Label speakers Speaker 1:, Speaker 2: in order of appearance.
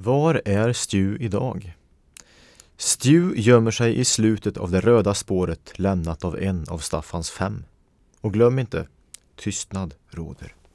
Speaker 1: Var är Stu idag? Stu gömmer sig i slutet av det röda spåret lämnat av en av Staffans fem. Och glöm inte, tystnad råder.